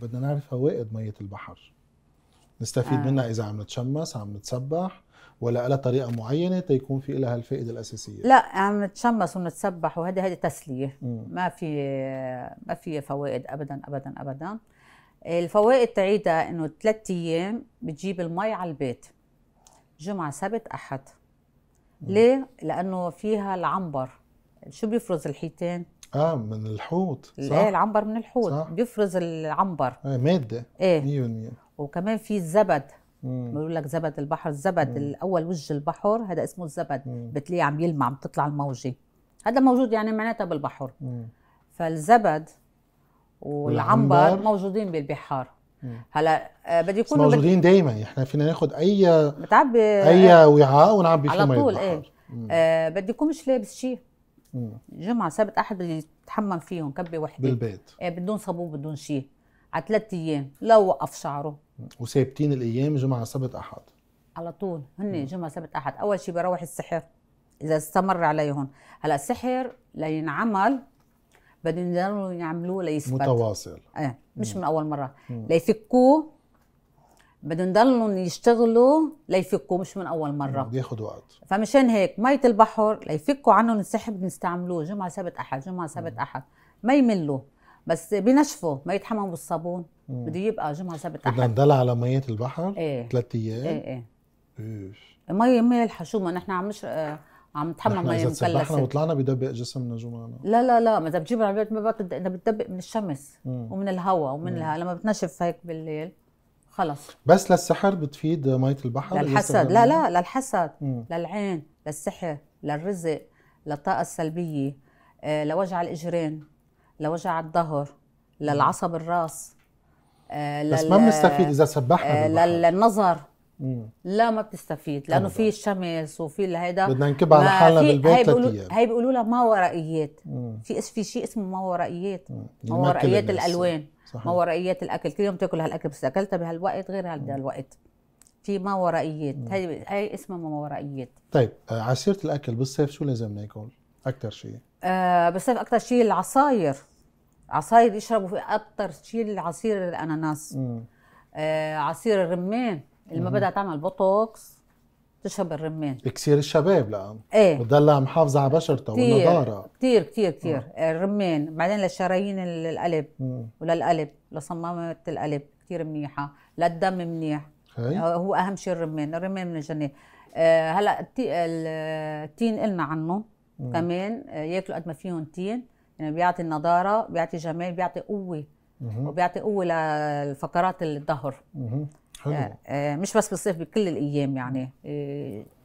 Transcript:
بدنا نعرف فوائد ميه البحر نستفيد آه. منها اذا عم نتشمس عم نتسبح ولا لها طريقه معينه تيكون في لها الفائده الاساسيه لا عم نتشمس ونتسبح وهذا هذا تسليه ما في ما في فوائد ابدا ابدا ابدا الفوائد تعيدها انه ثلاث ايام بتجيب المي على البيت جمعه سبت احد ليه لانه فيها العنبر شو بيفرز الحيتان اه من الحوت صح ايه العنبر من الحوت صح. بيفرز العنبر آه ماده ايه 100% وكمان في الزبد بيقول لك زبد البحر الزبد الاول وجه البحر هذا اسمه الزبد بتلاقيه عم يلمع عم تطلع الموجه هذا موجود يعني معناتها بالبحر مم. فالزبد والعنبر, موجودين بالبحار هلا آه، بدي يكونوا موجودين بت... دايما احنا فينا ناخذ اي بتعبي آه، اي وعاء ونعبي فيه على طول ايه آه بدي يكون مش لابس شيء جمعه سبت احد بدي يتحمم فيهم كبه وحده بالبيت ايه بدون صابون بدون شيء على ثلاث ايام لو وقف شعره وثابتين الايام جمعه سبت احد على طول هن جمعه سبت احد اول شيء بروح السحر اذا استمر عليهم هلا السحر لينعمل بدهم يعملوه ليثبت متواصل ايه مش مم. من اول مره ليفكوه بدهم يضلوا يشتغلوا ليفكوا مش من اول مره يعني بياخذ وقت فمشان هيك مية البحر ليفكوا عنه السحب بنستعملوه جمعه سبت احد جمعه سبت احد ما يملوا بس بنشفوا ما يتحمموا بالصابون بده يبقى جمعه سبت احد بدنا نضل على مية البحر ايه ثلاث ايام ايه ايه ايش مية مالحه شو ما نحن عم نشرب آه، عم نتحمم مي مكلسه اذا سبحنا وطلعنا بدبق جسمنا جمعنا لا لا لا ما اذا بتجيب العربيات ما بتدبق من الشمس مم. ومن الهواء ومن الهواء لما بتنشف هيك بالليل خلص بس للسحر بتفيد ميه البحر للحسد لا لا للحسد مم. للعين للسحر للرزق للطاقه السلبيه آه، لوجع الاجرين لوجع الظهر للعصب الراس آه، بس ما بنستفيد اذا سبحنا آه، للنظر مم. لا ما بتستفيد لانه في الشمس وفي هيدا بدنا نكب على حالنا بالبيت هي بيقولوا هي بيقولوا لها ما ورائيات في في شيء اسمه ما ورائيات ما ورائيات الالوان ما ورائيات الاكل كل يوم تاكل هالاكل بس اكلتها بهالوقت غير بهالوقت في ما ورائيات هي هي اسمها ما ورائيات طيب آه، عصيره الاكل بالصيف شو لازم ناكل اكثر شيء آه بالصيف اكثر شيء العصاير عصاير يشربوا في اكثر شيء عصير الاناناس آه عصير الرمان اللي ما بدها تعمل بوتوكس تشرب الرمان كثير الشباب لأن ايه بتضلها محافظة على بشرتها والنضارة كثير كثير كثير آه، الرمان بعدين للشرايين القلب وللقلب لصمامة القلب كثير منيحة للدم منيح هي. آه، هو أهم شيء الرمان الرمان من الجنة آه هلا التين قلنا عنه م. كمان آه ياكلوا قد ما فيهم تين يعني بيعطي النضارة بيعطي جمال بيعطي قوة وبيعطي قوة لفقرات الظهر حلو. آه، مش بس بالصيف بكل الايام يعني آه،